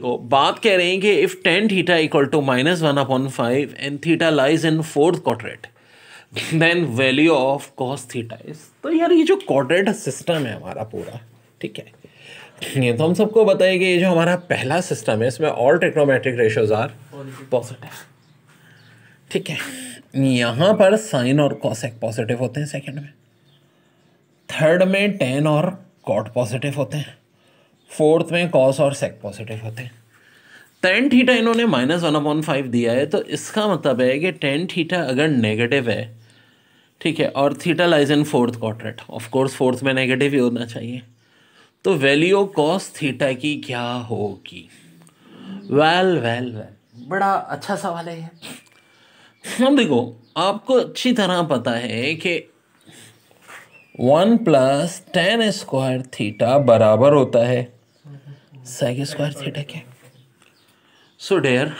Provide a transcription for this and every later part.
तो बात कह रहे हैं कि if tan theta equal to minus one upon five and theta lies in fourth quadrant then value of cos theta is तो यार ये जो क्वाड्रेट सिस्टम है हमारा पूरा ठीक है ये तो हम सबको बताया कि ये जो हमारा पहला सिस्टम है इसमें all trigonometric ratios are positive ठीक है यहाँ पर साइन और कॉसेक पॉजिटिव होते हैं सेकेंड में थर्ड में टेन और कॉट पॉजिटिव होते हैं फोर्थ में कॉस और सेक पॉजिटिव होते हैं टेन थीटा इन्होंने माइनस वन अपॉइंट फाइव दिया है तो इसका मतलब है कि टेन थीटा अगर नेगेटिव है ठीक है और theta lies in fourth quarter of course fourth में नेगेटिव ही होना चाहिए तो वैल्यू कॉस थीटा की क्या होगी वेल वेल वेल बड़ा अच्छा सवाल है हम देखो आपको अच्छी तरह पता है कि one plus tan square theta बराबर होता है साइक स्क्वायर थीटा क्या सो डेयर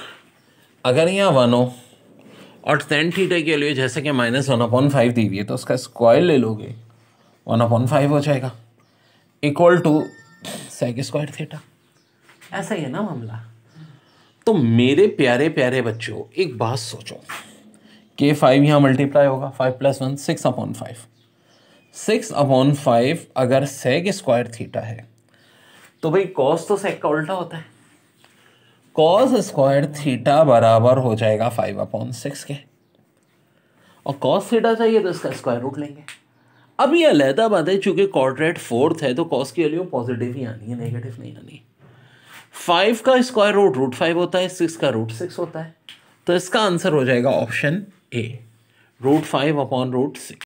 अगर यहाँ वन हो और टेन थीटा के लिए जैसे कि माइनस वन अपॉइंट फाइव दी हुई है तो उसका स्क्वायर ले लोगे वन अपॉइंट फाइव हो जाएगा equal to sec square theta ऐसा ही है ना मामला तो मेरे प्यारे प्यारे बच्चों एक बात सोचो के फाइव यहाँ मल्टीप्लाई होगा five plus one six upon five six upon five अगर सेग स्क्वायर थीटा है तो भाई कॉस तो सेक का उल्टा होता है कॉस स्क्वायर थीटा बराबर हो जाएगा फाइव अपॉन सिक्स के और कॉस थीटा चाहिए तो इसका स्क्वायर रूट लेंगे अब ये अलहदा बात है चूंकि कॉर्ड्रेट फोर्थ है तो कॉस की वैल्यू पॉजिटिव ही आनी है नेगेटिव नहीं आनी फाइव का स्क्वायर रूट रूट फाइव होता है सिक्स का रूट सिक्स होता है तो इसका आंसर हो जाएगा option A root five upon root six